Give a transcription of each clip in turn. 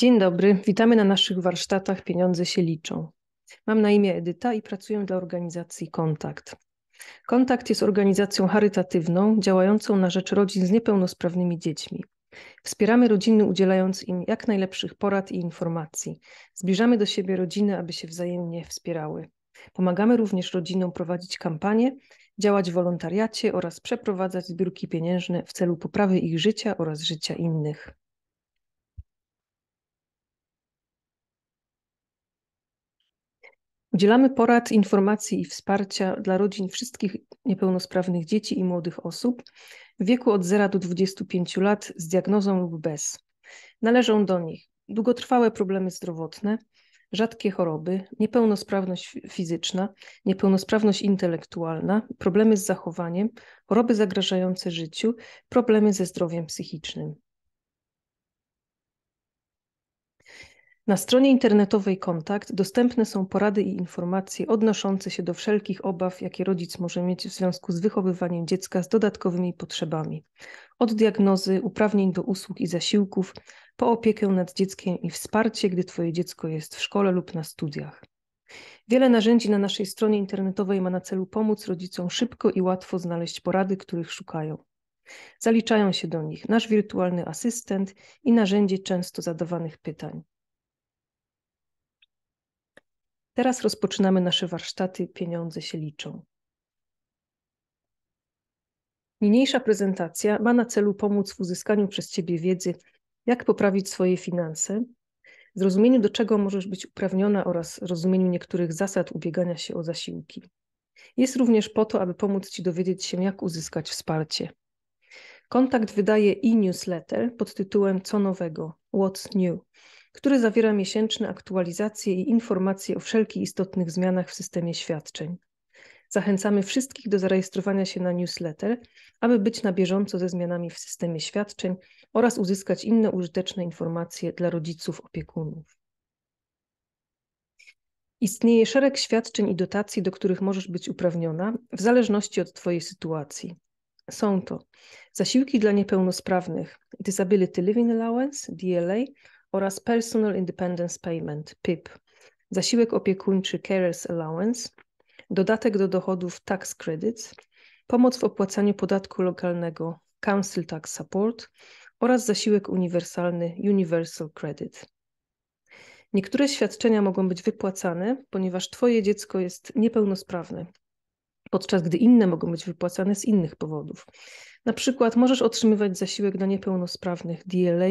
Dzień dobry, witamy na naszych warsztatach Pieniądze się liczą. Mam na imię Edyta i pracuję dla organizacji Kontakt. Kontakt jest organizacją charytatywną działającą na rzecz rodzin z niepełnosprawnymi dziećmi. Wspieramy rodziny, udzielając im jak najlepszych porad i informacji. Zbliżamy do siebie rodziny, aby się wzajemnie wspierały. Pomagamy również rodzinom prowadzić kampanie, działać w wolontariacie oraz przeprowadzać zbiórki pieniężne w celu poprawy ich życia oraz życia innych. Udzielamy porad, informacji i wsparcia dla rodzin wszystkich niepełnosprawnych dzieci i młodych osób w wieku od 0 do 25 lat z diagnozą lub bez. Należą do nich długotrwałe problemy zdrowotne, rzadkie choroby, niepełnosprawność fizyczna, niepełnosprawność intelektualna, problemy z zachowaniem, choroby zagrażające życiu, problemy ze zdrowiem psychicznym. Na stronie internetowej Kontakt dostępne są porady i informacje odnoszące się do wszelkich obaw, jakie rodzic może mieć w związku z wychowywaniem dziecka z dodatkowymi potrzebami. Od diagnozy, uprawnień do usług i zasiłków, po opiekę nad dzieckiem i wsparcie, gdy Twoje dziecko jest w szkole lub na studiach. Wiele narzędzi na naszej stronie internetowej ma na celu pomóc rodzicom szybko i łatwo znaleźć porady, których szukają. Zaliczają się do nich nasz wirtualny asystent i narzędzie często zadawanych pytań. Teraz rozpoczynamy nasze warsztaty Pieniądze się liczą. Niniejsza prezentacja ma na celu pomóc w uzyskaniu przez Ciebie wiedzy, jak poprawić swoje finanse, zrozumieniu, do czego możesz być uprawniona oraz rozumieniu niektórych zasad ubiegania się o zasiłki. Jest również po to, aby pomóc Ci dowiedzieć się, jak uzyskać wsparcie. Kontakt wydaje e-newsletter pod tytułem Co nowego? What's new? który zawiera miesięczne aktualizacje i informacje o wszelkich istotnych zmianach w systemie świadczeń. Zachęcamy wszystkich do zarejestrowania się na newsletter, aby być na bieżąco ze zmianami w systemie świadczeń oraz uzyskać inne użyteczne informacje dla rodziców, opiekunów. Istnieje szereg świadczeń i dotacji, do których możesz być uprawniona, w zależności od Twojej sytuacji. Są to zasiłki dla niepełnosprawnych Disability Living Allowance, DLA oraz Personal Independence Payment, PIP, zasiłek opiekuńczy Carers Allowance, dodatek do dochodów Tax Credits, pomoc w opłacaniu podatku lokalnego Council Tax Support oraz zasiłek uniwersalny Universal Credit. Niektóre świadczenia mogą być wypłacane, ponieważ Twoje dziecko jest niepełnosprawne, podczas gdy inne mogą być wypłacane z innych powodów. Na przykład możesz otrzymywać zasiłek dla niepełnosprawnych DLA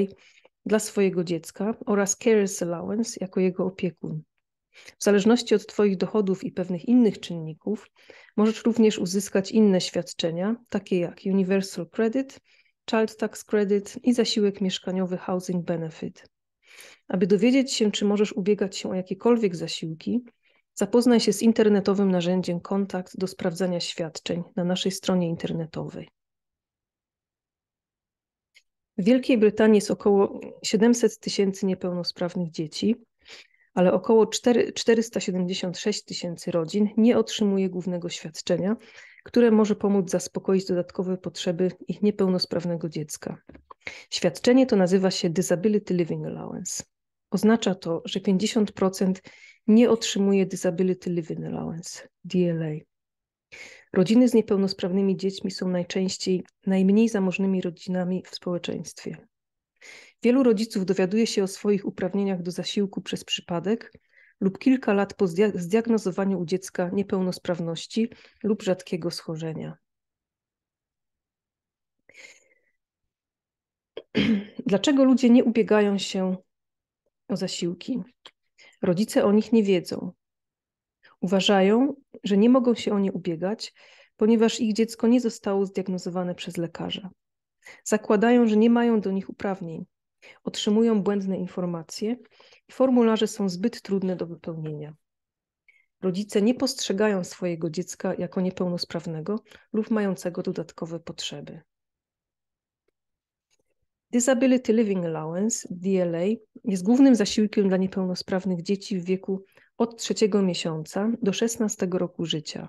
dla swojego dziecka oraz Care's Allowance jako jego opiekun. W zależności od Twoich dochodów i pewnych innych czynników, możesz również uzyskać inne świadczenia, takie jak Universal Credit, Child Tax Credit i zasiłek mieszkaniowy Housing Benefit. Aby dowiedzieć się, czy możesz ubiegać się o jakiekolwiek zasiłki, zapoznaj się z internetowym narzędziem Kontakt do sprawdzania świadczeń na naszej stronie internetowej. W Wielkiej Brytanii jest około 700 tysięcy niepełnosprawnych dzieci, ale około 4, 476 tysięcy rodzin nie otrzymuje głównego świadczenia, które może pomóc zaspokoić dodatkowe potrzeby ich niepełnosprawnego dziecka. Świadczenie to nazywa się Disability Living Allowance. Oznacza to, że 50% nie otrzymuje Disability Living Allowance, DLA. Rodziny z niepełnosprawnymi dziećmi są najczęściej najmniej zamożnymi rodzinami w społeczeństwie. Wielu rodziców dowiaduje się o swoich uprawnieniach do zasiłku przez przypadek lub kilka lat po zdiagnozowaniu u dziecka niepełnosprawności lub rzadkiego schorzenia. Dlaczego ludzie nie ubiegają się o zasiłki? Rodzice o nich nie wiedzą. Uważają, że nie mogą się o nie ubiegać, ponieważ ich dziecko nie zostało zdiagnozowane przez lekarza. Zakładają, że nie mają do nich uprawnień, otrzymują błędne informacje i formularze są zbyt trudne do wypełnienia. Rodzice nie postrzegają swojego dziecka jako niepełnosprawnego lub mającego dodatkowe potrzeby. Disability Living Allowance, DLA, jest głównym zasiłkiem dla niepełnosprawnych dzieci w wieku od trzeciego miesiąca do 16 roku życia.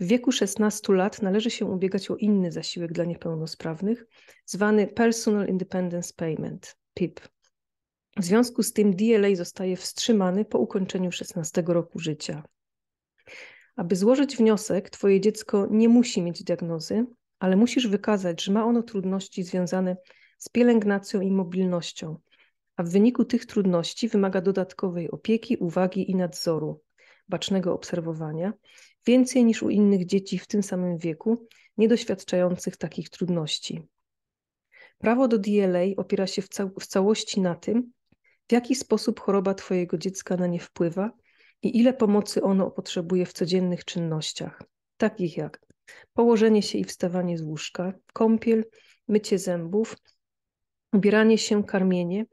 W wieku 16 lat należy się ubiegać o inny zasiłek dla niepełnosprawnych, zwany Personal Independence Payment PIP. W związku z tym DLA zostaje wstrzymany po ukończeniu 16 roku życia. Aby złożyć wniosek, Twoje dziecko nie musi mieć diagnozy, ale musisz wykazać, że ma ono trudności związane z pielęgnacją i mobilnością, a w wyniku tych trudności wymaga dodatkowej opieki, uwagi i nadzoru, bacznego obserwowania, więcej niż u innych dzieci w tym samym wieku, nie doświadczających takich trudności. Prawo do DLA opiera się w, cał w całości na tym, w jaki sposób choroba Twojego dziecka na nie wpływa i ile pomocy ono potrzebuje w codziennych czynnościach, takich jak położenie się i wstawanie z łóżka, kąpiel, mycie zębów, ubieranie się, karmienie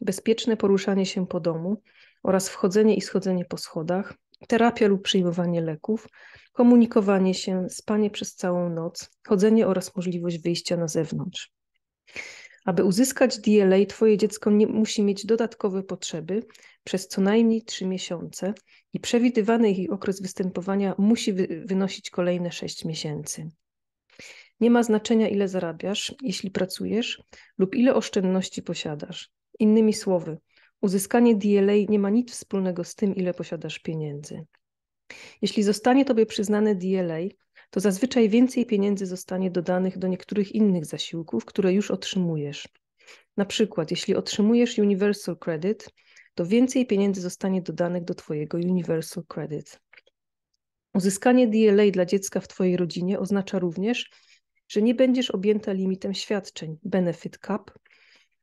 bezpieczne poruszanie się po domu oraz wchodzenie i schodzenie po schodach, terapia lub przyjmowanie leków, komunikowanie się, spanie przez całą noc, chodzenie oraz możliwość wyjścia na zewnątrz. Aby uzyskać DLA, Twoje dziecko nie, musi mieć dodatkowe potrzeby przez co najmniej 3 miesiące i przewidywany ich okres występowania musi wy, wynosić kolejne 6 miesięcy. Nie ma znaczenia, ile zarabiasz, jeśli pracujesz, lub ile oszczędności posiadasz. Innymi słowy, uzyskanie DLA nie ma nic wspólnego z tym, ile posiadasz pieniędzy. Jeśli zostanie Tobie przyznane DLA, to zazwyczaj więcej pieniędzy zostanie dodanych do niektórych innych zasiłków, które już otrzymujesz. Na przykład, jeśli otrzymujesz Universal Credit, to więcej pieniędzy zostanie dodanych do Twojego Universal Credit. Uzyskanie DLA dla dziecka w Twojej rodzinie oznacza również, że nie będziesz objęta limitem świadczeń Benefit Cap,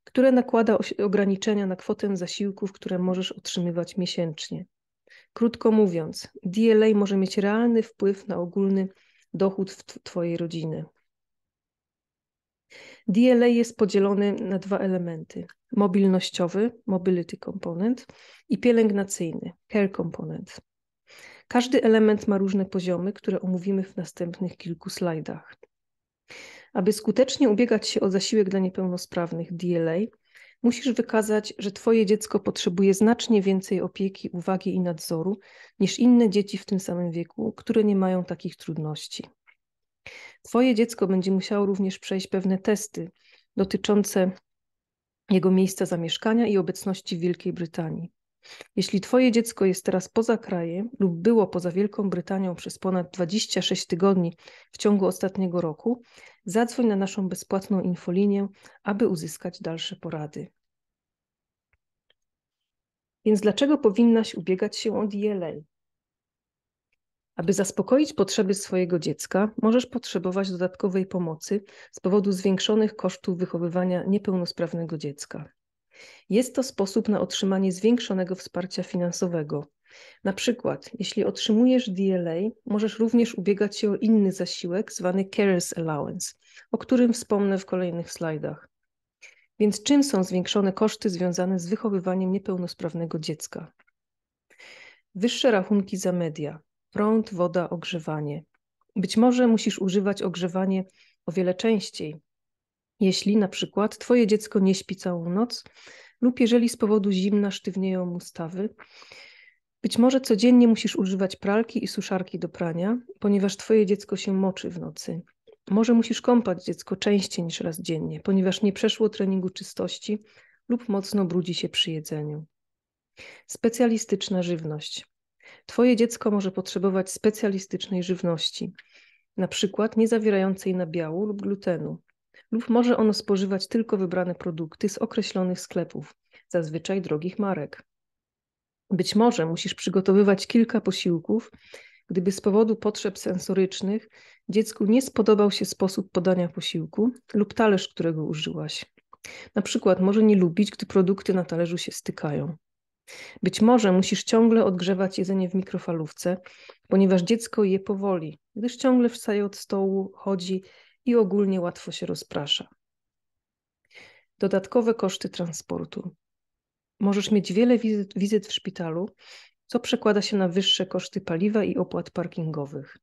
które nakłada ograniczenia na kwotę zasiłków, które możesz otrzymywać miesięcznie. Krótko mówiąc, DLA może mieć realny wpływ na ogólny dochód w Twojej rodziny. DLA jest podzielony na dwa elementy: mobilnościowy, mobility component, i pielęgnacyjny, care component. Każdy element ma różne poziomy, które omówimy w następnych kilku slajdach. Aby skutecznie ubiegać się o zasiłek dla niepełnosprawnych DLA, musisz wykazać, że Twoje dziecko potrzebuje znacznie więcej opieki, uwagi i nadzoru niż inne dzieci w tym samym wieku, które nie mają takich trudności. Twoje dziecko będzie musiało również przejść pewne testy dotyczące jego miejsca zamieszkania i obecności w Wielkiej Brytanii. Jeśli Twoje dziecko jest teraz poza krajem lub było poza Wielką Brytanią przez ponad 26 tygodni w ciągu ostatniego roku, zadzwoń na naszą bezpłatną infolinię, aby uzyskać dalsze porady. Więc dlaczego powinnaś ubiegać się o DLA? Aby zaspokoić potrzeby swojego dziecka, możesz potrzebować dodatkowej pomocy z powodu zwiększonych kosztów wychowywania niepełnosprawnego dziecka. Jest to sposób na otrzymanie zwiększonego wsparcia finansowego. Na przykład, jeśli otrzymujesz DLA, możesz również ubiegać się o inny zasiłek zwany Carers Allowance, o którym wspomnę w kolejnych slajdach. Więc czym są zwiększone koszty związane z wychowywaniem niepełnosprawnego dziecka? Wyższe rachunki za media, prąd, woda, ogrzewanie. Być może musisz używać ogrzewanie o wiele częściej, jeśli na przykład Twoje dziecko nie śpi całą noc, lub jeżeli z powodu zimna sztywnieją mu stawy, być może codziennie musisz używać pralki i suszarki do prania, ponieważ Twoje dziecko się moczy w nocy. Może musisz kąpać dziecko częściej niż raz dziennie, ponieważ nie przeszło treningu czystości lub mocno brudzi się przy jedzeniu. Specjalistyczna żywność. Twoje dziecko może potrzebować specjalistycznej żywności, na przykład nie zawierającej nabiału lub glutenu, lub może ono spożywać tylko wybrane produkty z określonych sklepów, zazwyczaj drogich marek. Być może musisz przygotowywać kilka posiłków, gdyby z powodu potrzeb sensorycznych dziecku nie spodobał się sposób podania posiłku lub talerz, którego użyłaś. Na przykład może nie lubić, gdy produkty na talerzu się stykają. Być może musisz ciągle odgrzewać jedzenie w mikrofalówce, ponieważ dziecko je powoli, gdyż ciągle wstaje od stołu, chodzi i ogólnie łatwo się rozprasza. Dodatkowe koszty transportu. Możesz mieć wiele wizyt, wizyt w szpitalu, co przekłada się na wyższe koszty paliwa i opłat parkingowych.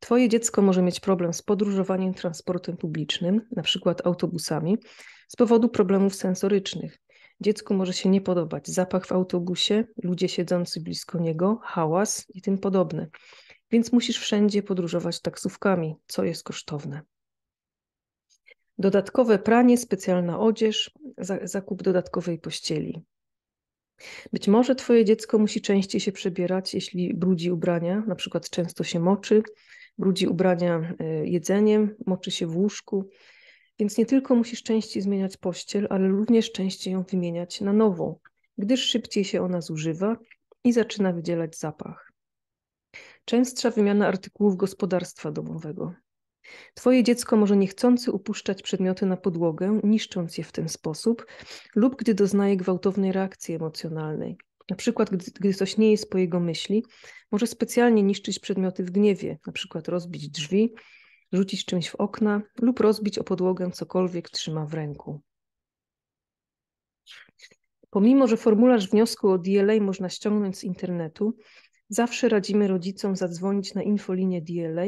Twoje dziecko może mieć problem z podróżowaniem transportem publicznym, np. autobusami, z powodu problemów sensorycznych. Dziecku może się nie podobać zapach w autobusie, ludzie siedzący blisko niego, hałas i tym podobne. Więc musisz wszędzie podróżować taksówkami, co jest kosztowne. Dodatkowe pranie, specjalna odzież, zakup dodatkowej pościeli. Być może Twoje dziecko musi częściej się przebierać, jeśli brudzi ubrania, na przykład często się moczy, brudzi ubrania e, jedzeniem, moczy się w łóżku. Więc nie tylko musisz częściej zmieniać pościel, ale również częściej ją wymieniać na nową, gdyż szybciej się ona zużywa i zaczyna wydzielać zapach. Częstsza wymiana artykułów gospodarstwa domowego. Twoje dziecko może niechcący upuszczać przedmioty na podłogę, niszcząc je w ten sposób, lub gdy doznaje gwałtownej reakcji emocjonalnej. Na przykład, gdy, gdy coś nie jest po jego myśli, może specjalnie niszczyć przedmioty w gniewie, na przykład rozbić drzwi, rzucić czymś w okna lub rozbić o podłogę cokolwiek trzyma w ręku. Pomimo, że formularz wniosku o DLA można ściągnąć z internetu, zawsze radzimy rodzicom zadzwonić na infolinię DLA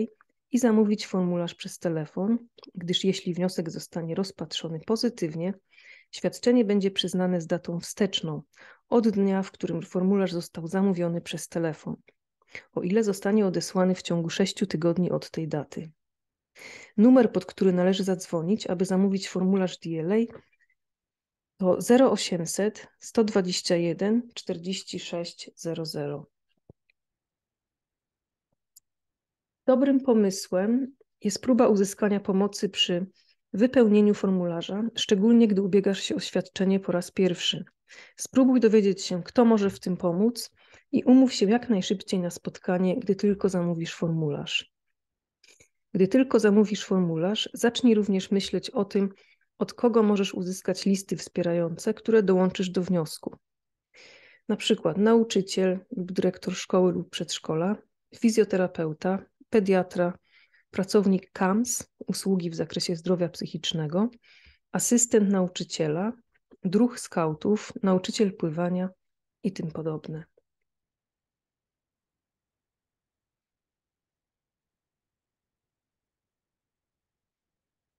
i zamówić formularz przez telefon, gdyż jeśli wniosek zostanie rozpatrzony pozytywnie, świadczenie będzie przyznane z datą wsteczną od dnia, w którym formularz został zamówiony przez telefon, o ile zostanie odesłany w ciągu 6 tygodni od tej daty. Numer, pod który należy zadzwonić, aby zamówić formularz DLA, to 0800 121 4600. Dobrym pomysłem jest próba uzyskania pomocy przy wypełnieniu formularza, szczególnie gdy ubiegasz się o świadczenie po raz pierwszy. Spróbuj dowiedzieć się, kto może w tym pomóc i umów się jak najszybciej na spotkanie, gdy tylko zamówisz formularz. Gdy tylko zamówisz formularz, zacznij również myśleć o tym, od kogo możesz uzyskać listy wspierające, które dołączysz do wniosku. Na przykład nauczyciel lub dyrektor szkoły lub przedszkola, fizjoterapeuta, pediatra, pracownik KAMS, usługi w zakresie zdrowia psychicznego, asystent nauczyciela, druh skautów, nauczyciel pływania i tym podobne.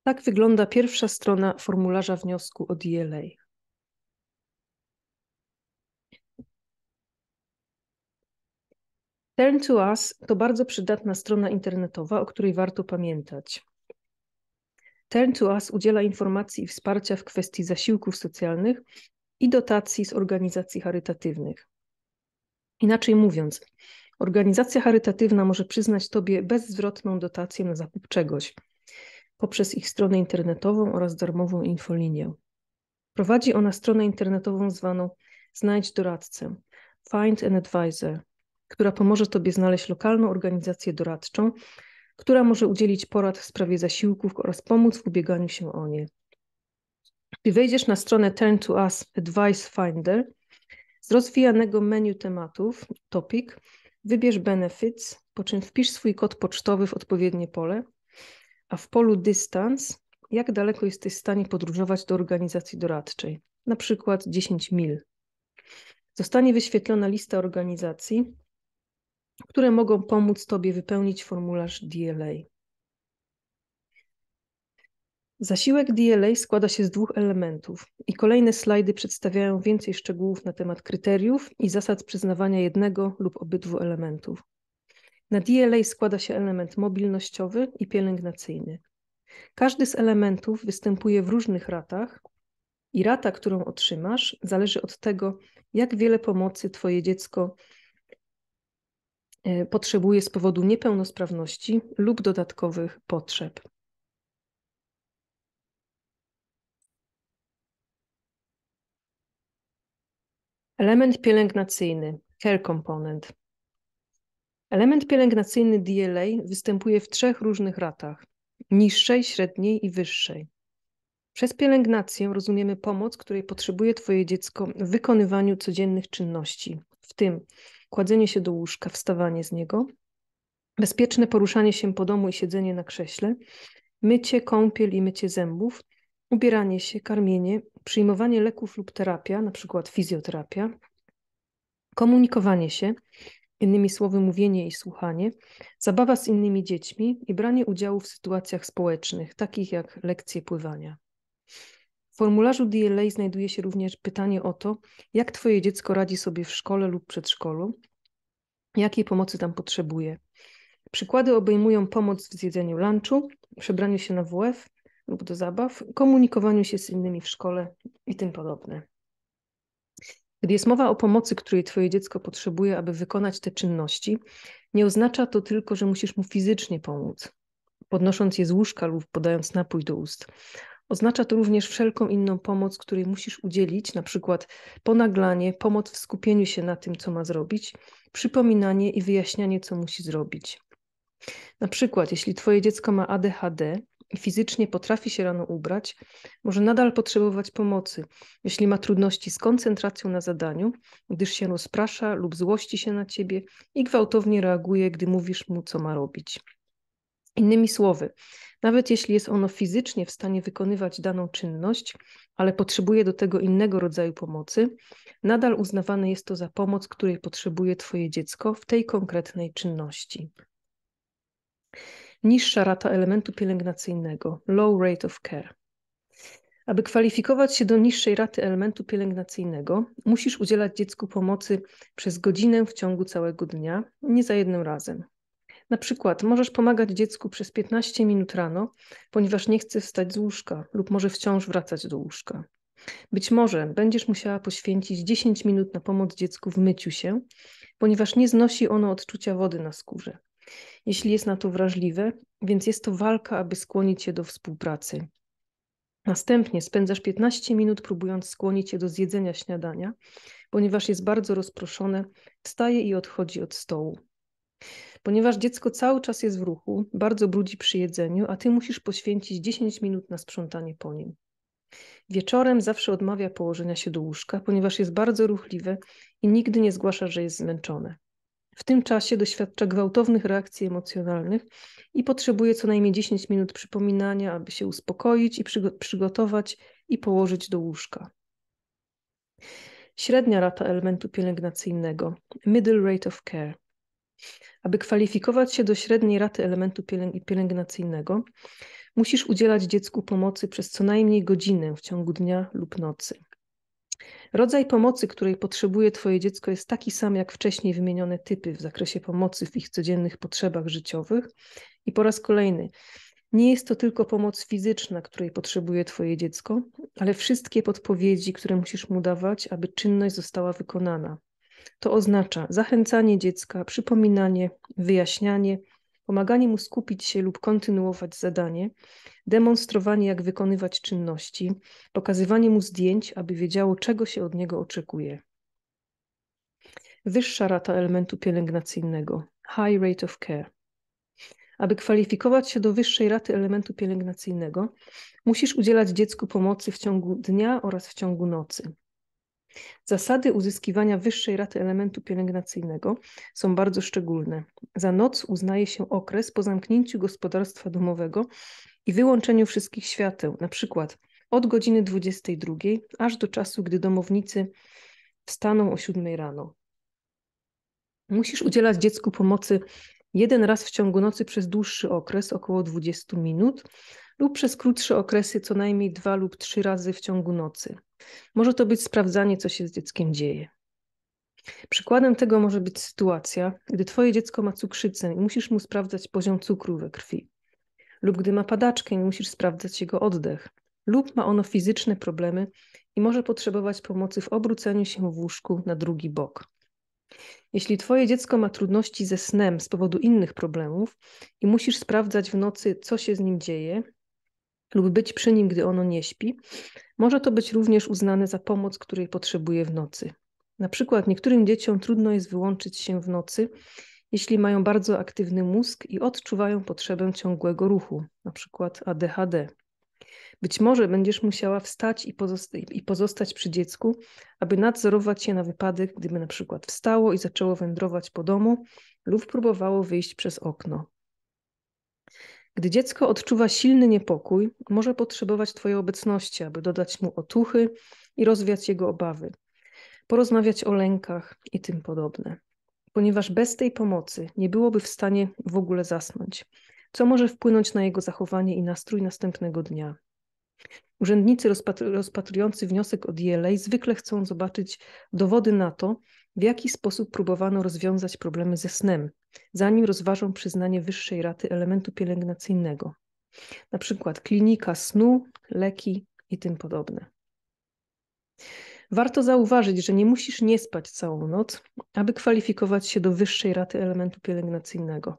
Tak wygląda pierwsza strona formularza wniosku od ILA. E Turn to Us to bardzo przydatna strona internetowa, o której warto pamiętać. Turn to Us udziela informacji i wsparcia w kwestii zasiłków socjalnych i dotacji z organizacji charytatywnych. Inaczej mówiąc, organizacja charytatywna może przyznać Tobie bezzwrotną dotację na zakup czegoś poprzez ich stronę internetową oraz darmową infolinię. Prowadzi ona stronę internetową zwaną Znajdź doradcę, Find an Advisor, która pomoże Tobie znaleźć lokalną organizację doradczą, która może udzielić porad w sprawie zasiłków oraz pomóc w ubieganiu się o nie. Gdy wejdziesz na stronę Turn to Us Advice Finder, z rozwijanego menu tematów, topic, wybierz benefits, po czym wpisz swój kod pocztowy w odpowiednie pole, a w polu distance, jak daleko jesteś w stanie podróżować do organizacji doradczej, na przykład 10 mil. Zostanie wyświetlona lista organizacji, które mogą pomóc Tobie wypełnić formularz DLA. Zasiłek DLA składa się z dwóch elementów i kolejne slajdy przedstawiają więcej szczegółów na temat kryteriów i zasad przyznawania jednego lub obydwu elementów. Na DLA składa się element mobilnościowy i pielęgnacyjny. Każdy z elementów występuje w różnych ratach i rata, którą otrzymasz, zależy od tego, jak wiele pomocy Twoje dziecko E, potrzebuje z powodu niepełnosprawności lub dodatkowych potrzeb. Element pielęgnacyjny, care component. Element pielęgnacyjny DLA występuje w trzech różnych ratach: niższej, średniej i wyższej. Przez pielęgnację rozumiemy pomoc, której potrzebuje Twoje dziecko w wykonywaniu codziennych czynności, w tym kładzenie się do łóżka, wstawanie z niego, bezpieczne poruszanie się po domu i siedzenie na krześle, mycie, kąpiel i mycie zębów, ubieranie się, karmienie, przyjmowanie leków lub terapia, na przykład fizjoterapia, komunikowanie się, innymi słowy mówienie i słuchanie, zabawa z innymi dziećmi i branie udziału w sytuacjach społecznych, takich jak lekcje pływania. W formularzu DLA znajduje się również pytanie o to, jak Twoje dziecko radzi sobie w szkole lub przedszkolu, jakiej pomocy tam potrzebuje. Przykłady obejmują pomoc w zjedzeniu lunchu, przebraniu się na WF lub do zabaw, komunikowaniu się z innymi w szkole i tym podobne. Gdy jest mowa o pomocy, której Twoje dziecko potrzebuje, aby wykonać te czynności, nie oznacza to tylko, że musisz mu fizycznie pomóc, podnosząc je z łóżka lub podając napój do ust. Oznacza to również wszelką inną pomoc, której musisz udzielić, na przykład ponaglanie, pomoc w skupieniu się na tym, co ma zrobić, przypominanie i wyjaśnianie, co musi zrobić. Na przykład, jeśli Twoje dziecko ma ADHD i fizycznie potrafi się rano ubrać, może nadal potrzebować pomocy, jeśli ma trudności z koncentracją na zadaniu, gdyż się rozprasza lub złości się na Ciebie i gwałtownie reaguje, gdy mówisz mu, co ma robić. Innymi słowy, nawet jeśli jest ono fizycznie w stanie wykonywać daną czynność, ale potrzebuje do tego innego rodzaju pomocy, nadal uznawane jest to za pomoc, której potrzebuje Twoje dziecko w tej konkretnej czynności. Niższa rata elementu pielęgnacyjnego low rate of care. Aby kwalifikować się do niższej raty elementu pielęgnacyjnego, musisz udzielać dziecku pomocy przez godzinę w ciągu całego dnia, nie za jednym razem. Na przykład możesz pomagać dziecku przez 15 minut rano, ponieważ nie chce wstać z łóżka lub może wciąż wracać do łóżka. Być może będziesz musiała poświęcić 10 minut na pomoc dziecku w myciu się, ponieważ nie znosi ono odczucia wody na skórze. Jeśli jest na to wrażliwe, więc jest to walka, aby skłonić je do współpracy. Następnie spędzasz 15 minut próbując skłonić je do zjedzenia śniadania, ponieważ jest bardzo rozproszone, wstaje i odchodzi od stołu. Ponieważ dziecko cały czas jest w ruchu, bardzo brudzi przy jedzeniu, a ty musisz poświęcić 10 minut na sprzątanie po nim. Wieczorem zawsze odmawia położenia się do łóżka, ponieważ jest bardzo ruchliwe i nigdy nie zgłasza, że jest zmęczone. W tym czasie doświadcza gwałtownych reakcji emocjonalnych i potrzebuje co najmniej 10 minut przypominania, aby się uspokoić i przygo przygotować i położyć do łóżka. Średnia rata elementu pielęgnacyjnego, middle rate of care, aby kwalifikować się do średniej raty elementu pielęgnacyjnego, musisz udzielać dziecku pomocy przez co najmniej godzinę w ciągu dnia lub nocy. Rodzaj pomocy, której potrzebuje Twoje dziecko, jest taki sam jak wcześniej wymienione typy w zakresie pomocy w ich codziennych potrzebach życiowych. I po raz kolejny, nie jest to tylko pomoc fizyczna, której potrzebuje Twoje dziecko, ale wszystkie podpowiedzi, które musisz mu dawać, aby czynność została wykonana, to oznacza zachęcanie dziecka, przypominanie, wyjaśnianie, pomaganie mu skupić się lub kontynuować zadanie, demonstrowanie, jak wykonywać czynności, pokazywanie mu zdjęć, aby wiedziało, czego się od niego oczekuje. Wyższa rata elementu pielęgnacyjnego high rate of care. Aby kwalifikować się do wyższej raty elementu pielęgnacyjnego, musisz udzielać dziecku pomocy w ciągu dnia oraz w ciągu nocy. Zasady uzyskiwania wyższej raty elementu pielęgnacyjnego są bardzo szczególne. Za noc uznaje się okres po zamknięciu gospodarstwa domowego i wyłączeniu wszystkich świateł, na przykład od godziny 22 aż do czasu, gdy domownicy wstaną o 7 rano. Musisz udzielać dziecku pomocy jeden raz w ciągu nocy przez dłuższy okres, około 20 minut, lub przez krótsze okresy co najmniej dwa lub trzy razy w ciągu nocy. Może to być sprawdzanie, co się z dzieckiem dzieje. Przykładem tego może być sytuacja, gdy Twoje dziecko ma cukrzycę i musisz mu sprawdzać poziom cukru we krwi, lub gdy ma padaczkę i musisz sprawdzać jego oddech, lub ma ono fizyczne problemy i może potrzebować pomocy w obróceniu się w łóżku na drugi bok. Jeśli Twoje dziecko ma trudności ze snem z powodu innych problemów i musisz sprawdzać w nocy, co się z nim dzieje, lub być przy nim, gdy ono nie śpi, może to być również uznane za pomoc, której potrzebuje w nocy. Na przykład niektórym dzieciom trudno jest wyłączyć się w nocy, jeśli mają bardzo aktywny mózg i odczuwają potrzebę ciągłego ruchu, na przykład ADHD. Być może będziesz musiała wstać i, pozosta i pozostać przy dziecku, aby nadzorować je na wypadek, gdyby na przykład wstało i zaczęło wędrować po domu lub próbowało wyjść przez okno. Gdy dziecko odczuwa silny niepokój, może potrzebować Twojej obecności, aby dodać mu otuchy i rozwiać jego obawy, porozmawiać o lękach i tym podobne. Ponieważ bez tej pomocy nie byłoby w stanie w ogóle zasnąć, co może wpłynąć na jego zachowanie i nastrój następnego dnia. Urzędnicy rozpatrujący wniosek od Jelej zwykle chcą zobaczyć dowody na to, w jaki sposób próbowano rozwiązać problemy ze snem, zanim rozważą przyznanie wyższej raty elementu pielęgnacyjnego, na przykład klinika snu, leki i tym podobne. Warto zauważyć, że nie musisz nie spać całą noc, aby kwalifikować się do wyższej raty elementu pielęgnacyjnego,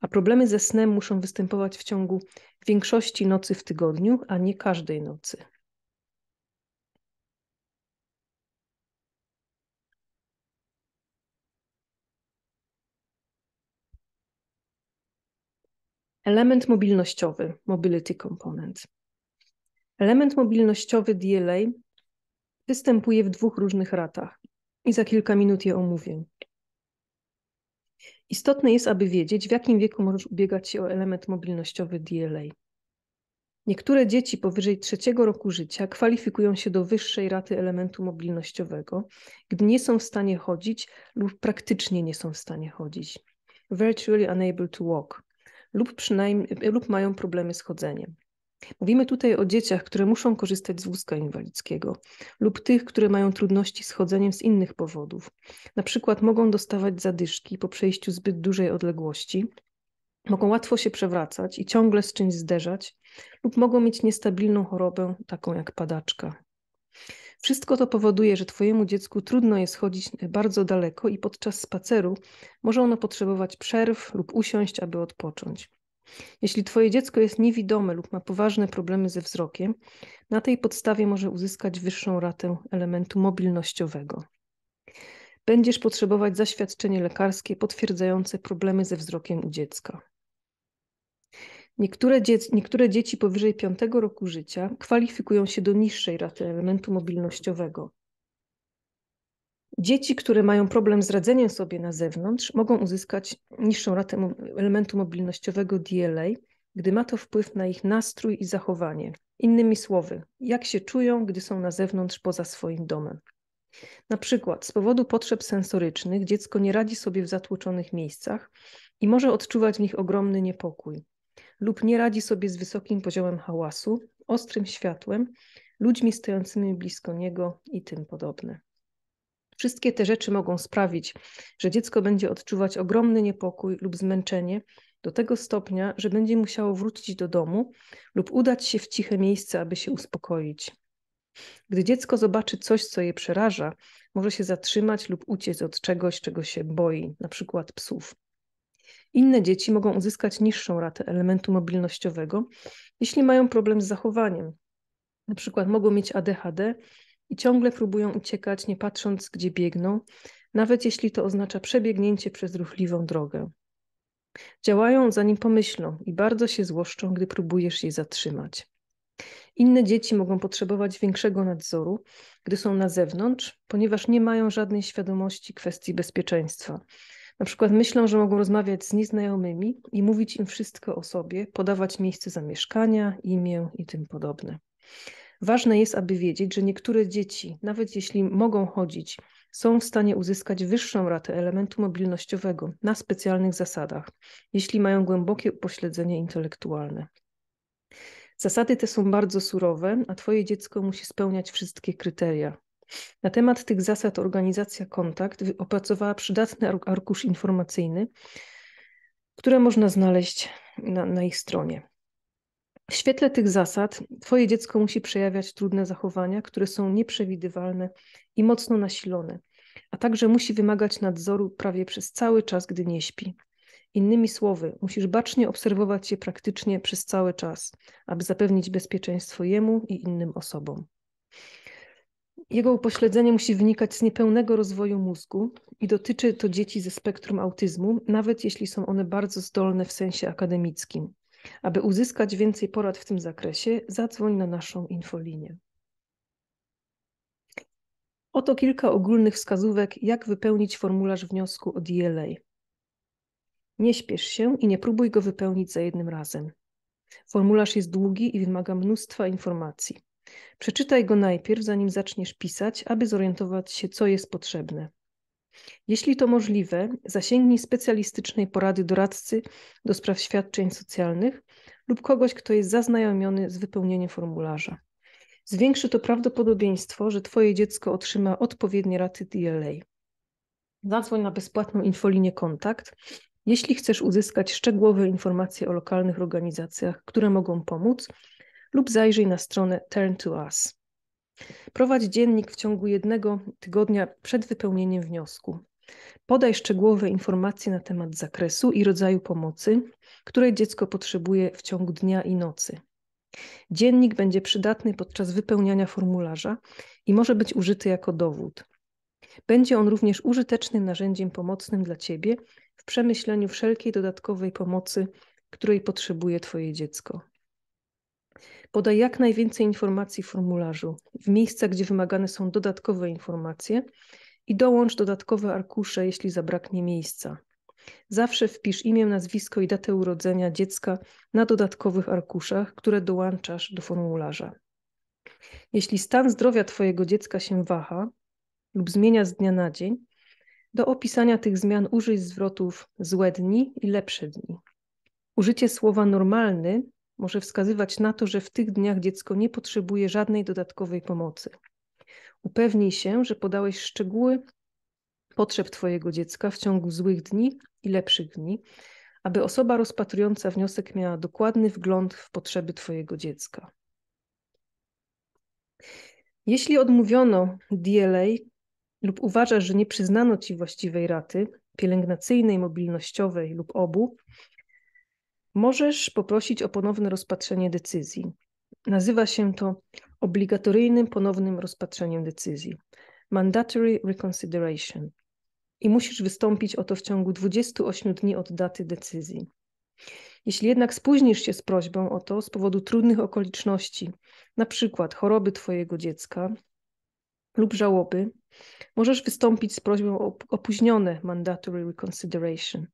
a problemy ze snem muszą występować w ciągu większości nocy w tygodniu, a nie każdej nocy. Element mobilnościowy, mobility component. Element mobilnościowy DLA występuje w dwóch różnych ratach i za kilka minut je omówię. Istotne jest, aby wiedzieć, w jakim wieku możesz ubiegać się o element mobilnościowy DLA. Niektóre dzieci powyżej trzeciego roku życia kwalifikują się do wyższej raty elementu mobilnościowego, gdy nie są w stanie chodzić lub praktycznie nie są w stanie chodzić. Virtually unable to walk lub, przynajmniej, lub mają problemy z chodzeniem. Mówimy tutaj o dzieciach, które muszą korzystać z wózka inwalidzkiego lub tych, które mają trudności z chodzeniem z innych powodów. Na przykład mogą dostawać zadyszki po przejściu zbyt dużej odległości, mogą łatwo się przewracać i ciągle z czymś zderzać lub mogą mieć niestabilną chorobę, taką jak padaczka. Wszystko to powoduje, że Twojemu dziecku trudno jest chodzić e, bardzo daleko i podczas spaceru może ono potrzebować przerw lub usiąść, aby odpocząć. Jeśli Twoje dziecko jest niewidome lub ma poważne problemy ze wzrokiem, na tej podstawie może uzyskać wyższą ratę elementu mobilnościowego. Będziesz potrzebować zaświadczenie lekarskie potwierdzające problemy ze wzrokiem u dziecka. Niektóre, dzieci, niektóre dzieci powyżej 5 roku życia kwalifikują się do niższej raty elementu mobilnościowego. Dzieci, które mają problem z radzeniem sobie na zewnątrz, mogą uzyskać niższą ratę elementu mobilnościowego DLA, gdy ma to wpływ na ich nastrój i zachowanie. Innymi słowy, jak się czują, gdy są na zewnątrz poza swoim domem. Na przykład z powodu potrzeb sensorycznych dziecko nie radzi sobie w zatłoczonych miejscach i może odczuwać w nich ogromny niepokój lub nie radzi sobie z wysokim poziomem hałasu, ostrym światłem, ludźmi stojącymi blisko niego i tym podobne. Wszystkie te rzeczy mogą sprawić, że dziecko będzie odczuwać ogromny niepokój lub zmęczenie do tego stopnia, że będzie musiało wrócić do domu lub udać się w ciche miejsce, aby się uspokoić. Gdy dziecko zobaczy coś, co je przeraża, może się zatrzymać lub uciec od czegoś, czego się boi, na przykład psów. Inne dzieci mogą uzyskać niższą ratę elementu mobilnościowego, jeśli mają problem z zachowaniem. Na przykład mogą mieć ADHD i ciągle próbują uciekać, nie patrząc, gdzie biegną, nawet jeśli to oznacza przebiegnięcie przez ruchliwą drogę. Działają zanim pomyślą i bardzo się złoszczą, gdy próbujesz je zatrzymać. Inne dzieci mogą potrzebować większego nadzoru, gdy są na zewnątrz, ponieważ nie mają żadnej świadomości kwestii bezpieczeństwa. Na przykład myślą, że mogą rozmawiać z nieznajomymi i mówić im wszystko o sobie, podawać miejsce zamieszkania, imię i tym podobne. Ważne jest, aby wiedzieć, że niektóre dzieci, nawet jeśli mogą chodzić, są w stanie uzyskać wyższą ratę elementu mobilnościowego na specjalnych zasadach, jeśli mają głębokie upośledzenie intelektualne. Zasady te są bardzo surowe, a Twoje dziecko musi spełniać wszystkie kryteria. Na temat tych zasad organizacja Kontakt opracowała przydatny arkusz informacyjny, które można znaleźć na, na ich stronie. W świetle tych zasad Twoje dziecko musi przejawiać trudne zachowania, które są nieprzewidywalne i mocno nasilone, a także musi wymagać nadzoru prawie przez cały czas, gdy nie śpi. Innymi słowy, musisz bacznie obserwować je praktycznie przez cały czas, aby zapewnić bezpieczeństwo jemu i innym osobom. Jego upośledzenie musi wynikać z niepełnego rozwoju mózgu i dotyczy to dzieci ze spektrum autyzmu, nawet jeśli są one bardzo zdolne w sensie akademickim. Aby uzyskać więcej porad w tym zakresie, zadzwoń na naszą infolinię. Oto kilka ogólnych wskazówek, jak wypełnić formularz wniosku o DLA. E nie śpiesz się i nie próbuj go wypełnić za jednym razem. Formularz jest długi i wymaga mnóstwa informacji. Przeczytaj go najpierw, zanim zaczniesz pisać, aby zorientować się, co jest potrzebne. Jeśli to możliwe, zasięgnij specjalistycznej porady doradcy do spraw świadczeń socjalnych lub kogoś, kto jest zaznajomiony z wypełnieniem formularza. Zwiększy to prawdopodobieństwo, że Twoje dziecko otrzyma odpowiednie raty DLA. Zadzwoń na bezpłatną infolinię Kontakt, jeśli chcesz uzyskać szczegółowe informacje o lokalnych organizacjach, które mogą pomóc lub zajrzyj na stronę Turn to Us. Prowadź dziennik w ciągu jednego tygodnia przed wypełnieniem wniosku. Podaj szczegółowe informacje na temat zakresu i rodzaju pomocy, której dziecko potrzebuje w ciągu dnia i nocy. Dziennik będzie przydatny podczas wypełniania formularza i może być użyty jako dowód. Będzie on również użytecznym narzędziem pomocnym dla Ciebie w przemyśleniu wszelkiej dodatkowej pomocy, której potrzebuje Twoje dziecko podaj jak najwięcej informacji w formularzu, w miejscach, gdzie wymagane są dodatkowe informacje i dołącz dodatkowe arkusze, jeśli zabraknie miejsca. Zawsze wpisz imię, nazwisko i datę urodzenia dziecka na dodatkowych arkuszach, które dołączasz do formularza. Jeśli stan zdrowia Twojego dziecka się waha lub zmienia z dnia na dzień, do opisania tych zmian użyj zwrotów złe dni i lepsze dni. Użycie słowa normalny może wskazywać na to, że w tych dniach dziecko nie potrzebuje żadnej dodatkowej pomocy. Upewnij się, że podałeś szczegóły potrzeb Twojego dziecka w ciągu złych dni i lepszych dni, aby osoba rozpatrująca wniosek miała dokładny wgląd w potrzeby Twojego dziecka. Jeśli odmówiono DLA lub uważasz, że nie przyznano Ci właściwej raty pielęgnacyjnej, mobilnościowej lub obu, możesz poprosić o ponowne rozpatrzenie decyzji. Nazywa się to obligatoryjnym ponownym rozpatrzeniem decyzji mandatory reconsideration i musisz wystąpić o to w ciągu 28 dni od daty decyzji. Jeśli jednak spóźnisz się z prośbą o to z powodu trudnych okoliczności, np. choroby Twojego dziecka lub żałoby, możesz wystąpić z prośbą o opóźnione mandatory reconsideration.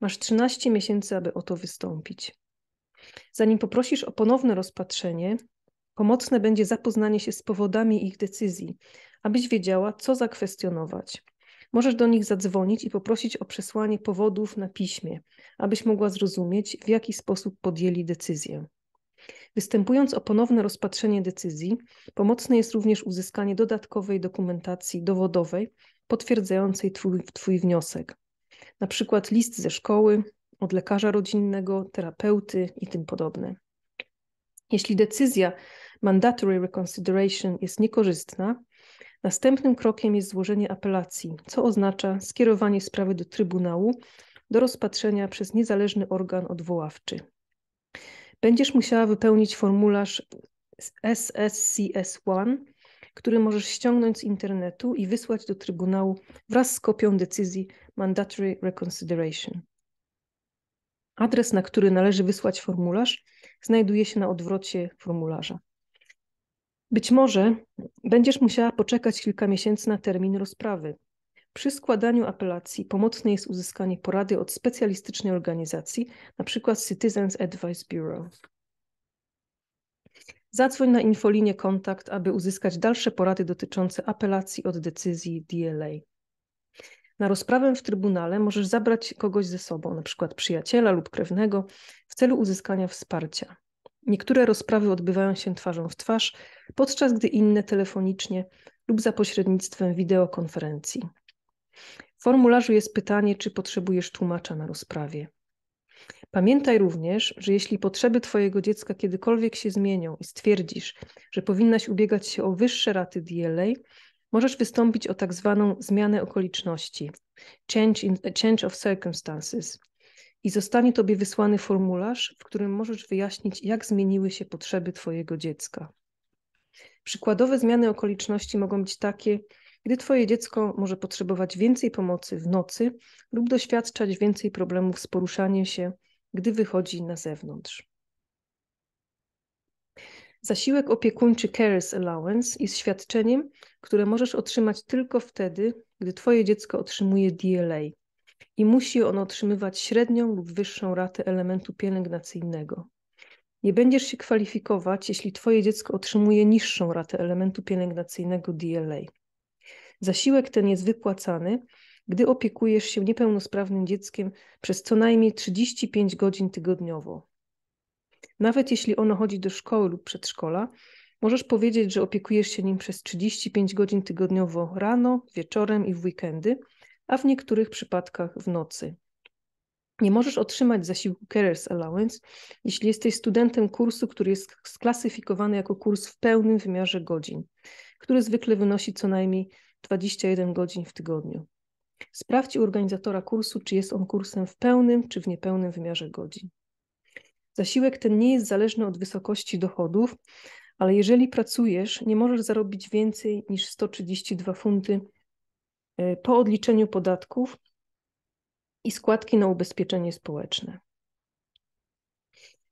Masz 13 miesięcy, aby o to wystąpić. Zanim poprosisz o ponowne rozpatrzenie, pomocne będzie zapoznanie się z powodami ich decyzji, abyś wiedziała, co zakwestionować. Możesz do nich zadzwonić i poprosić o przesłanie powodów na piśmie, abyś mogła zrozumieć, w jaki sposób podjęli decyzję. Występując o ponowne rozpatrzenie decyzji, pomocne jest również uzyskanie dodatkowej dokumentacji dowodowej potwierdzającej twój, twój wniosek na przykład list ze szkoły, od lekarza rodzinnego, terapeuty i tym podobne. Jeśli decyzja mandatory reconsideration jest niekorzystna, następnym krokiem jest złożenie apelacji, co oznacza skierowanie sprawy do Trybunału do rozpatrzenia przez niezależny organ odwoławczy. Będziesz musiała wypełnić formularz SSCS1 który możesz ściągnąć z internetu i wysłać do Trybunału wraz z kopią decyzji Mandatory Reconsideration. Adres, na który należy wysłać formularz, znajduje się na odwrocie formularza. Być może będziesz musiała poczekać kilka miesięcy na termin rozprawy. Przy składaniu apelacji pomocne jest uzyskanie porady od specjalistycznej organizacji, np. Citizens Advice Bureau. Zadzwoń na infolinię kontakt, aby uzyskać dalsze porady dotyczące apelacji od decyzji DLA. Na rozprawę w trybunale możesz zabrać kogoś ze sobą, np. przyjaciela lub krewnego, w celu uzyskania wsparcia. Niektóre rozprawy odbywają się twarzą w twarz, podczas gdy inne telefonicznie lub za pośrednictwem wideokonferencji. W formularzu jest pytanie, czy potrzebujesz tłumacza na rozprawie. Pamiętaj również, że jeśli potrzeby Twojego dziecka kiedykolwiek się zmienią i stwierdzisz, że powinnaś ubiegać się o wyższe raty DLA, możesz wystąpić o tak zwaną zmianę okoliczności change, in, change of circumstances i zostanie Tobie wysłany formularz, w którym możesz wyjaśnić, jak zmieniły się potrzeby Twojego dziecka. Przykładowe zmiany okoliczności mogą być takie, gdy Twoje dziecko może potrzebować więcej pomocy w nocy lub doświadczać więcej problemów z poruszaniem się gdy wychodzi na zewnątrz. Zasiłek opiekuńczy (care's Allowance jest świadczeniem, które możesz otrzymać tylko wtedy, gdy Twoje dziecko otrzymuje DLA i musi ono otrzymywać średnią lub wyższą ratę elementu pielęgnacyjnego. Nie będziesz się kwalifikować, jeśli Twoje dziecko otrzymuje niższą ratę elementu pielęgnacyjnego DLA. Zasiłek ten jest wypłacany, gdy opiekujesz się niepełnosprawnym dzieckiem przez co najmniej 35 godzin tygodniowo. Nawet jeśli ono chodzi do szkoły lub przedszkola, możesz powiedzieć, że opiekujesz się nim przez 35 godzin tygodniowo rano, wieczorem i w weekendy, a w niektórych przypadkach w nocy. Nie możesz otrzymać zasiłku Carers Allowance, jeśli jesteś studentem kursu, który jest sklasyfikowany jako kurs w pełnym wymiarze godzin, który zwykle wynosi co najmniej 21 godzin w tygodniu. Sprawdź u organizatora kursu, czy jest on kursem w pełnym czy w niepełnym wymiarze godzin. Zasiłek ten nie jest zależny od wysokości dochodów, ale jeżeli pracujesz, nie możesz zarobić więcej niż 132 funty e, po odliczeniu podatków i składki na ubezpieczenie społeczne.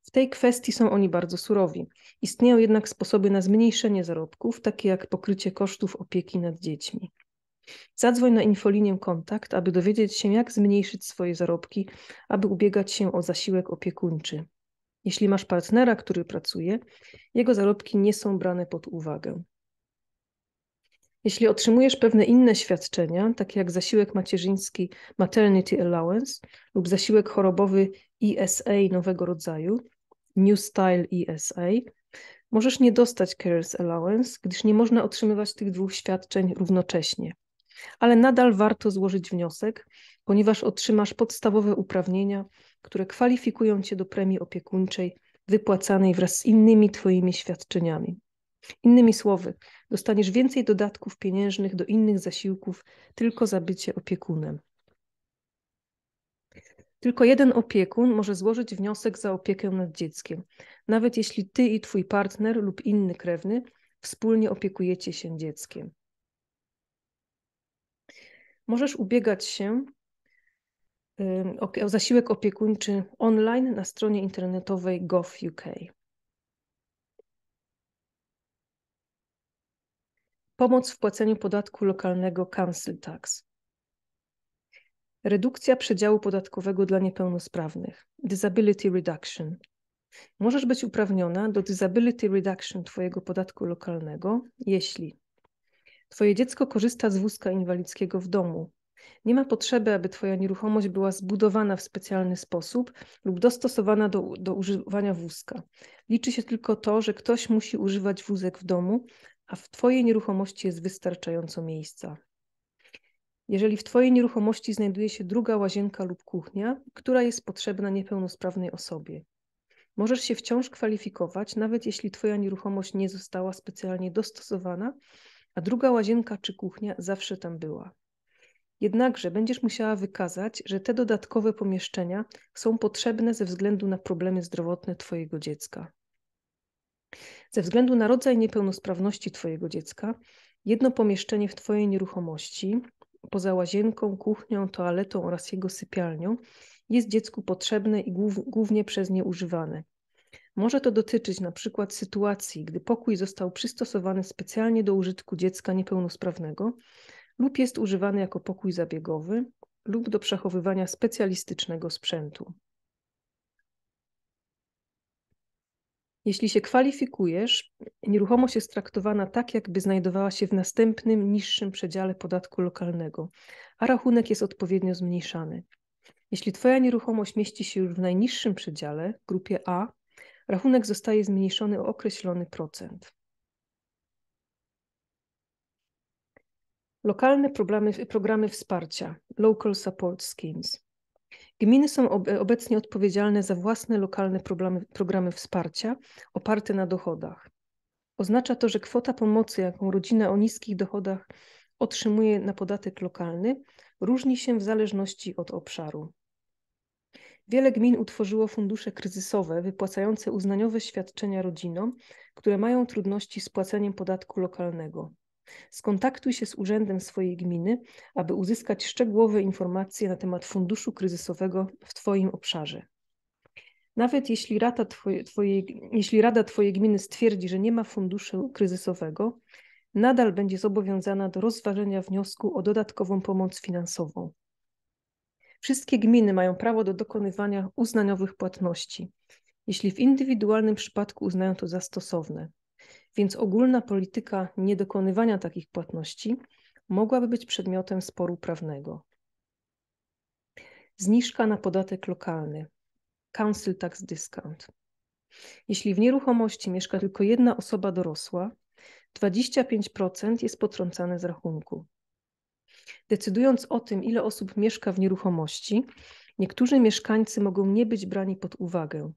W tej kwestii są oni bardzo surowi. Istnieją jednak sposoby na zmniejszenie zarobków, takie jak pokrycie kosztów opieki nad dziećmi. Zadzwoń na infolinię kontakt, aby dowiedzieć się, jak zmniejszyć swoje zarobki, aby ubiegać się o zasiłek opiekuńczy. Jeśli masz partnera, który pracuje, jego zarobki nie są brane pod uwagę. Jeśli otrzymujesz pewne inne świadczenia, takie jak zasiłek macierzyński Maternity Allowance lub zasiłek chorobowy ESA nowego rodzaju, New Style ESA, możesz nie dostać CARES Allowance, gdyż nie można otrzymywać tych dwóch świadczeń równocześnie ale nadal warto złożyć wniosek, ponieważ otrzymasz podstawowe uprawnienia, które kwalifikują cię do premii opiekuńczej wypłacanej wraz z innymi Twoimi świadczeniami. Innymi słowy, dostaniesz więcej dodatków pieniężnych do innych zasiłków tylko za bycie opiekunem. Tylko jeden opiekun może złożyć wniosek za opiekę nad dzieckiem, nawet jeśli ty i twój partner lub inny krewny wspólnie opiekujecie się dzieckiem możesz ubiegać się o zasiłek opiekuńczy online na stronie internetowej gov.uk. Pomoc w płaceniu podatku lokalnego Council Tax. Redukcja przedziału podatkowego dla niepełnosprawnych Disability Reduction. Możesz być uprawniona do Disability Reduction Twojego podatku lokalnego, jeśli Twoje dziecko korzysta z wózka inwalidzkiego w domu. Nie ma potrzeby, aby Twoja nieruchomość była zbudowana w specjalny sposób lub dostosowana do, do używania wózka. Liczy się tylko to, że ktoś musi używać wózek w domu, a w Twojej nieruchomości jest wystarczająco miejsca. Jeżeli w Twojej nieruchomości znajduje się druga łazienka lub kuchnia, która jest potrzebna niepełnosprawnej osobie, możesz się wciąż kwalifikować, nawet jeśli Twoja nieruchomość nie została specjalnie dostosowana a druga łazienka czy kuchnia zawsze tam była. Jednakże będziesz musiała wykazać, że te dodatkowe pomieszczenia są potrzebne ze względu na problemy zdrowotne Twojego dziecka. Ze względu na rodzaj niepełnosprawności Twojego dziecka, jedno pomieszczenie w Twojej nieruchomości, poza łazienką, kuchnią, toaletą oraz jego sypialnią, jest dziecku potrzebne i głównie przez nie używane. Może to dotyczyć na przykład sytuacji, gdy pokój został przystosowany specjalnie do użytku dziecka niepełnosprawnego lub jest używany jako pokój zabiegowy lub do przechowywania specjalistycznego sprzętu. Jeśli się kwalifikujesz, nieruchomość jest traktowana tak, jakby znajdowała się w następnym, niższym przedziale podatku lokalnego, a rachunek jest odpowiednio zmniejszany. Jeśli Twoja nieruchomość mieści się już w najniższym przedziale, grupie A, rachunek zostaje zmniejszony o określony procent. Lokalne programy, programy wsparcia Local Support Schemes. Gminy są obecnie odpowiedzialne za własne lokalne programy wsparcia oparte na dochodach. Oznacza to, że kwota pomocy, jaką rodzina o niskich dochodach otrzymuje na podatek lokalny, różni się w zależności od obszaru. Wiele gmin utworzyło fundusze kryzysowe wypłacające uznaniowe świadczenia rodzinom, które mają trudności z płaceniem podatku lokalnego. Skontaktuj się z urzędem swojej gminy, aby uzyskać szczegółowe informacje na temat funduszu kryzysowego w Twoim obszarze. Nawet jeśli, twoje, jeśli Rada Twojej Gminy stwierdzi, że nie ma funduszu kryzysowego, nadal będzie zobowiązana do rozważenia wniosku o dodatkową pomoc finansową. Wszystkie gminy mają prawo do dokonywania uznaniowych płatności, jeśli w indywidualnym przypadku uznają to za stosowne. Więc ogólna polityka niedokonywania takich płatności mogłaby być przedmiotem sporu prawnego. Zniżka na podatek lokalny. Council tax discount. Jeśli w nieruchomości mieszka tylko jedna osoba dorosła, 25% jest potrącane z rachunku. Decydując o tym, ile osób mieszka w nieruchomości, niektórzy mieszkańcy mogą nie być brani pod uwagę.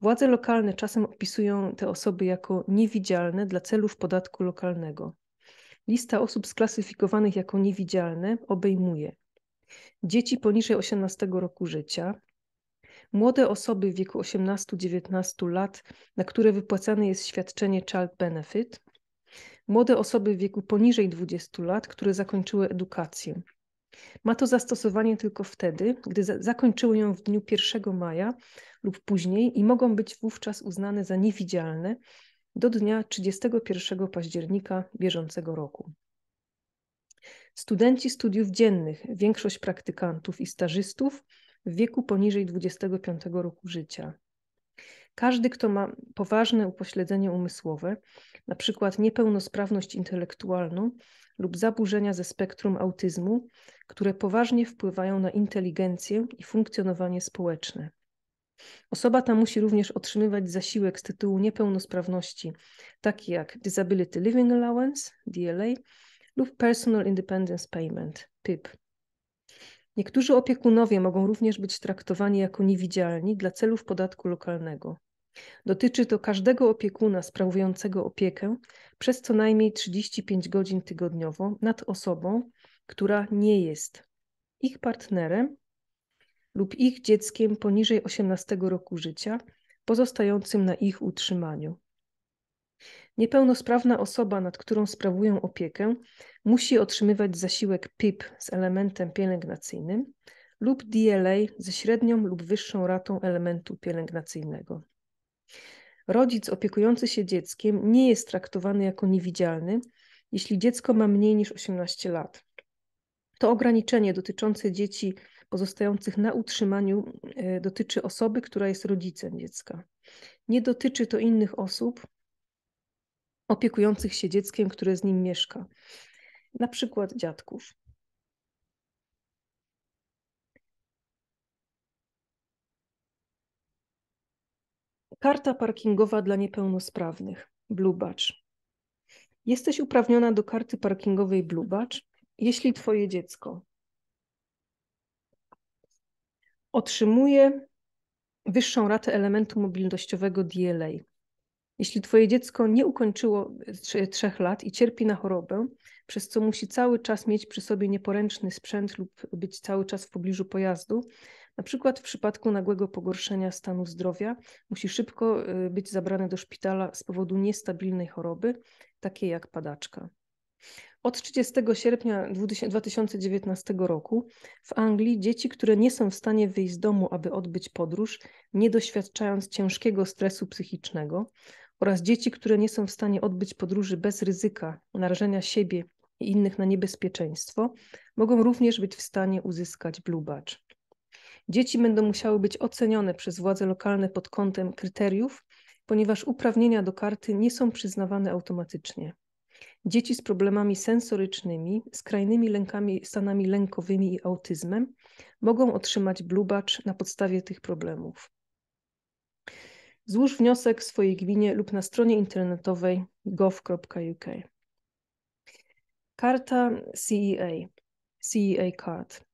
Władze lokalne czasem opisują te osoby jako niewidzialne dla celów podatku lokalnego. Lista osób sklasyfikowanych jako niewidzialne obejmuje dzieci poniżej 18 roku życia, młode osoby w wieku 18-19 lat, na które wypłacane jest świadczenie Child Benefit, młode osoby w wieku poniżej 20 lat, które zakończyły edukację. Ma to zastosowanie tylko wtedy, gdy za zakończyły ją w dniu 1 maja lub później i mogą być wówczas uznane za niewidzialne do dnia 31 października bieżącego roku. Studenci studiów dziennych, większość praktykantów i stażystów w wieku poniżej 25 roku życia. Każdy, kto ma poważne upośledzenie umysłowe, na przykład niepełnosprawność intelektualną lub zaburzenia ze spektrum autyzmu, które poważnie wpływają na inteligencję i funkcjonowanie społeczne. Osoba ta musi również otrzymywać zasiłek z tytułu niepełnosprawności, taki jak Disability Living Allowance, DLA, lub Personal Independence Payment, PIP. Y Niektórzy opiekunowie mogą również być traktowani jako niewidzialni dla celów podatku lokalnego. Dotyczy to każdego opiekuna sprawującego opiekę przez co najmniej 35 godzin tygodniowo nad osobą, która nie jest ich partnerem lub ich dzieckiem poniżej 18 roku życia, pozostającym na ich utrzymaniu. Niepełnosprawna osoba, nad którą sprawują opiekę, musi otrzymywać zasiłek PIP z elementem pielęgnacyjnym lub DLA ze średnią lub wyższą ratą elementu pielęgnacyjnego. Rodzic opiekujący się dzieckiem nie jest traktowany jako niewidzialny, jeśli dziecko ma mniej niż 18 lat. To ograniczenie dotyczące dzieci pozostających na utrzymaniu e, dotyczy osoby, która jest rodzicem dziecka. Nie dotyczy to innych osób opiekujących się dzieckiem, które z nim mieszka na przykład dziadków. Karta parkingowa dla niepełnosprawnych Bluebacz. Jesteś uprawniona do karty parkingowej Bluebacz, jeśli twoje dziecko otrzymuje wyższą ratę elementu mobilnościowego DLA, jeśli Twoje dziecko nie ukończyło trzech lat i cierpi na chorobę, przez co musi cały czas mieć przy sobie nieporęczny sprzęt lub być cały czas w pobliżu pojazdu, na przykład w przypadku nagłego pogorszenia stanu zdrowia, musi szybko y, być zabrane do szpitala z powodu niestabilnej choroby, takiej jak padaczka. Od 30 sierpnia 2019 roku w Anglii dzieci, które nie są w stanie wyjść z domu, aby odbyć podróż, nie doświadczając ciężkiego stresu psychicznego, oraz dzieci, które nie są w stanie odbyć podróży bez ryzyka narażenia siebie i innych na niebezpieczeństwo, mogą również być w stanie uzyskać Blue Badge. Dzieci będą musiały być ocenione przez władze lokalne pod kątem kryteriów, ponieważ uprawnienia do karty nie są przyznawane automatycznie. Dzieci z problemami sensorycznymi, skrajnymi lękami, stanami lękowymi i autyzmem mogą otrzymać Blue Badge na podstawie tych problemów. Złóż wniosek w swojej gminie lub na stronie internetowej gov.uk. Karta CEA. CEA Card.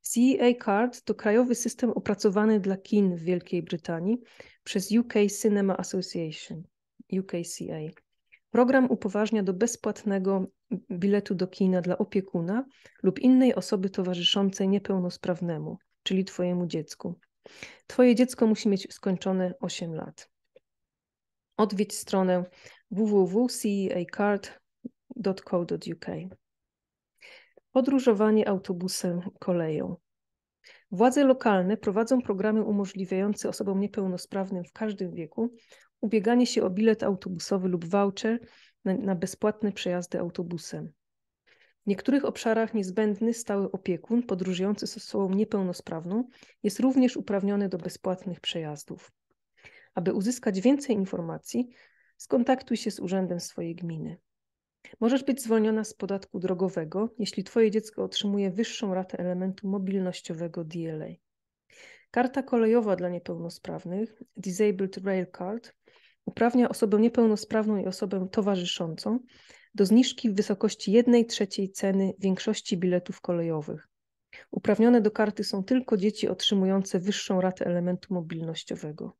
CEA Card to krajowy system opracowany dla kin w Wielkiej Brytanii przez UK Cinema Association, UKCA. Program upoważnia do bezpłatnego biletu do kina dla opiekuna lub innej osoby towarzyszącej niepełnosprawnemu, czyli Twojemu dziecku. Twoje dziecko musi mieć skończone 8 lat. Odwiedź stronę www.cacard.co.uk. Podróżowanie autobusem, koleją. Władze lokalne prowadzą programy umożliwiające osobom niepełnosprawnym w każdym wieku ubieganie się o bilet autobusowy lub voucher na, na bezpłatne przejazdy autobusem. W niektórych obszarach niezbędny stały opiekun podróżujący z osobą niepełnosprawną jest również uprawniony do bezpłatnych przejazdów. Aby uzyskać więcej informacji, skontaktuj się z urzędem swojej gminy. Możesz być zwolniona z podatku drogowego, jeśli Twoje dziecko otrzymuje wyższą ratę elementu mobilnościowego DLA. Karta kolejowa dla niepełnosprawnych, Disabled Rail Card, uprawnia osobę niepełnosprawną i osobę towarzyszącą do zniżki w wysokości 1 trzeciej ceny większości biletów kolejowych. Uprawnione do karty są tylko dzieci otrzymujące wyższą ratę elementu mobilnościowego.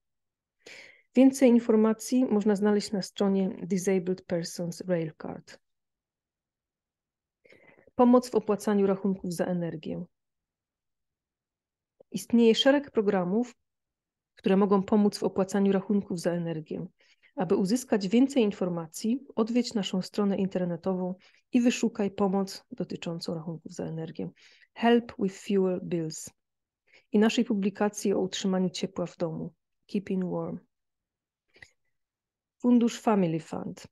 Więcej informacji można znaleźć na stronie Disabled Persons Railcard. Pomoc w opłacaniu rachunków za energię. Istnieje szereg programów, które mogą pomóc w opłacaniu rachunków za energię. Aby uzyskać więcej informacji, odwiedź naszą stronę internetową i wyszukaj pomoc dotyczącą rachunków za energię. Help with Fuel Bills i naszej publikacji o utrzymaniu ciepła w domu. Keeping Warm. Fundusz Family Fund.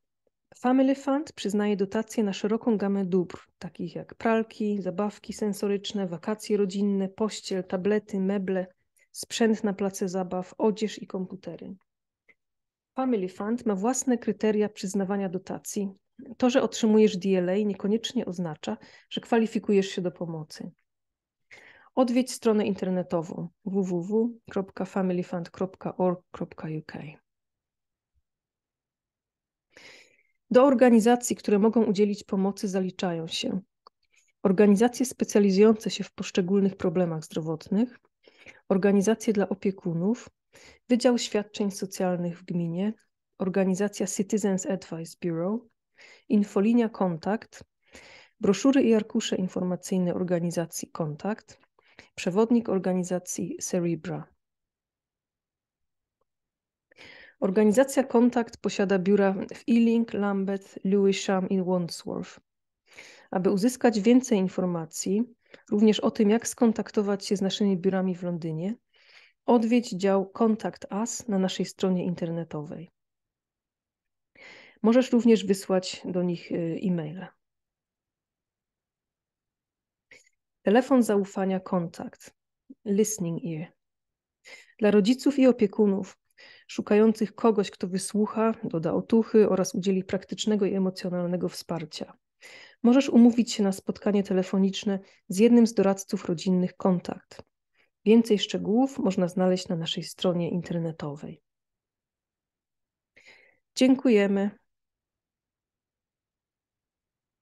Family Fund przyznaje dotacje na szeroką gamę dóbr, takich jak pralki, zabawki sensoryczne, wakacje rodzinne, pościel, tablety, meble, sprzęt na place zabaw, odzież i komputery. Family Fund ma własne kryteria przyznawania dotacji. To, że otrzymujesz DLA, niekoniecznie oznacza, że kwalifikujesz się do pomocy. Odwiedź stronę internetową www.familyfund.org.uk. Do organizacji, które mogą udzielić pomocy, zaliczają się organizacje specjalizujące się w poszczególnych problemach zdrowotnych, organizacje dla opiekunów, Wydział Świadczeń Socjalnych w Gminie, organizacja Citizens Advice Bureau, infolinia Kontakt, broszury i arkusze informacyjne organizacji Kontakt, przewodnik organizacji Cerebra. Organizacja Kontakt posiada biura w Ealing, Lambeth, Lewisham i Wandsworth. Aby uzyskać więcej informacji, również o tym, jak skontaktować się z naszymi biurami w Londynie, odwiedź dział Kontakt Us na naszej stronie internetowej. Możesz również wysłać do nich y, e-maile. Telefon zaufania kontakt, listening ear. Dla rodziców i opiekunów szukających kogoś, kto wysłucha, doda otuchy oraz udzieli praktycznego i emocjonalnego wsparcia. Możesz umówić się na spotkanie telefoniczne z jednym z doradców rodzinnych kontakt. Więcej szczegółów można znaleźć na naszej stronie internetowej. Dziękujemy.